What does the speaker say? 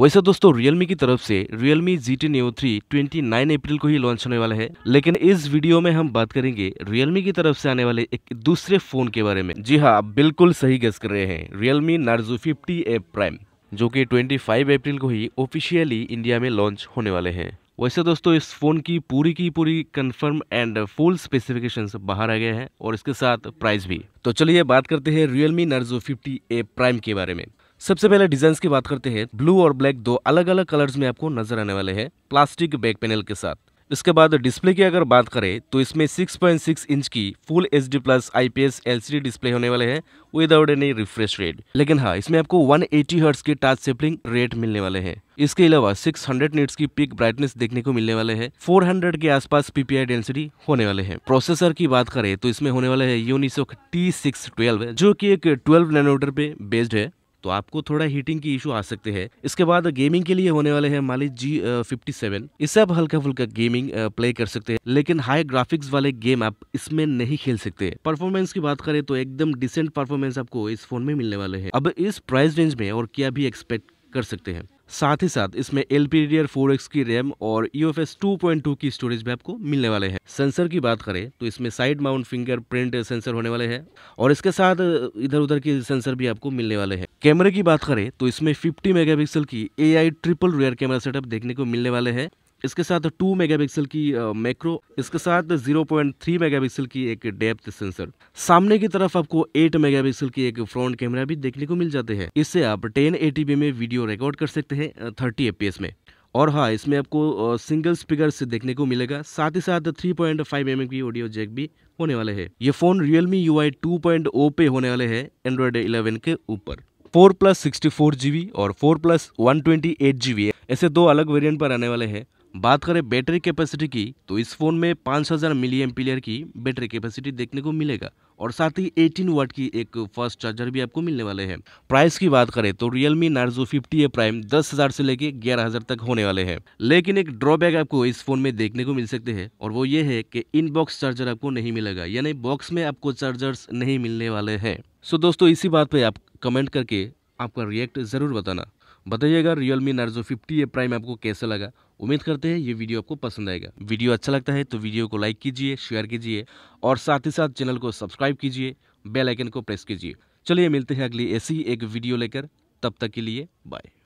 वैसे दोस्तों Realme की तरफ से Realme G T new three twenty April को ही लॉन्च होने वाला है लेकिन इस वीडियो में हम बात करेंगे रियलमी की तरफ से आने वाले एक दूसरे फोन के बारे में जी हाँ बिल्कुल सही गज कर रहे हैं Realme Narzo fifty A prime जो कि 25 अप्रैल को ही ऑफिशियली इंडिया में लॉन्च होने वाले हैं वैसे दोस्तों इस फ़ोन की पूरी की पूरी कंफर्म एंड फुल स्पेसिफिकेशंस बाहर आ गए हैं और इसके साथ प्राइस भी तो चलिए बात करते हैं Realme Narzo fifty A prime के बारे में सबसे पहले डिजाइन की बात करते हैं ब्लू और ब्लैक दो अलग अलग कलर्स में आपको नजर आने वाले हैं प्लास्टिक बैक पैनल के साथ इसके बाद डिस्प्ले की अगर बात करें तो इसमें 6.6 इंच की full H D plus IPS LCD display होने वाले हैं विदाउट एनी रिफ्रेश रेट लेकिन हाँ इसमें आपको 180 एटी हर्ट्स के टच सेपलिंग रेट मिलने वाले हैं इसके अलावा 600 हंड्रेड निट्स की पिक ब्राइटनेस देखने को मिलने वाले हैं 400 के आसपास पीपीआई डेंसिटी होने वाले हैं प्रोसेसर की बात करें तो इसमें होने वाले है यूनिसोक टी सिक्स जो की एक ट्वेल्व नैनोमीटर पे बेस्ड है तो आपको थोड़ा हीटिंग की इशू आ सकते हैं इसके बाद गेमिंग के लिए होने वाले हैं मालिक जी फिफ्टी सेवन इससे आप हल्का फुल्का गेमिंग प्ले कर सकते हैं लेकिन हाई ग्राफिक्स वाले गेम आप इसमें नहीं खेल सकते परफॉर्मेंस की बात करें तो एकदम डिसेंट परफॉर्मेंस आपको इस फोन में मिलने वाले हैं अब इस प्राइस रेंज में और क्या भी एक्सपेक्ट कर सकते हैं साथ ही साथ इसमें L P D four X की रैम और U F S two point two की स्टोरेज भी आपको मिलने वाले हैं सेंसर की बात करें तो इसमें side mount fingerprint sensor होने वाले हैं और इसके साथ इधर उधर के सेंसर भी आपको मिलने वाले हैं कैमरे की बात करें तो इसमें फिफ्टी मेगा पिक्सल की A I triple rear camera setup देखने को मिलने वाले हैं इसके साथ टू मेगापिक्सल की मैक्रो इसके साथ जीरो पॉइंट थ्री मेगा की एक डेप्थ सेंसर सामने की तरफ आपको एट मेगा की एक फ्रंट कैमरा भी देखने को मिल जाते हैं इससे आप 1080p में वीडियो रिकॉर्ड कर सकते हैं थर्टी fps में और हाँ इसमें आपको सिंगल स्पीकर से देखने को मिलेगा साथ ही साथ 3.5 पॉइंट mm की ऑडियो जैक भी होने वाले है ये फोन Realme UI 2.0 पे होने वाले है एंड्रॉइड 11 के ऊपर फोर प्लस सिक्सटी और फोर प्लस वन ऐसे दो अलग वेरियंट पर आने वाले हैं बात करें बैटरी कैपेसिटी की तो इस फ़ोन में 5000 हज़ार मिली एम्पिलियर की बैटरी कैपेसिटी देखने को मिलेगा और साथ ही 18 वाट की एक फास्ट चार्जर भी आपको मिलने वाले हैं प्राइस की बात करें तो Realme Narzo 50A Prime 10,000 से लेके 11,000 तक होने वाले हैं लेकिन एक ड्रॉबैक आपको इस फोन में देखने को मिल सकते हैं और वो ये है कि इनबॉक्स चार्जर आपको नहीं मिलेगा यानी बॉक्स में आपको चार्जर्स नहीं मिलने वाले हैं सो दोस्तों इसी बात पर आप कमेंट करके आपका रिएक्ट ज़रूर बताना बताइएगा Realme Narzo fifty A prime आपको कैसा लगा उम्मीद करते हैं ये वीडियो आपको पसंद आएगा वीडियो अच्छा लगता है तो वीडियो को लाइक कीजिए शेयर कीजिए और साथ ही साथ चैनल को सब्सक्राइब कीजिए बेल आइकन को प्रेस कीजिए चलिए मिलते हैं अगली ऐसी एक वीडियो लेकर तब तक के लिए बाय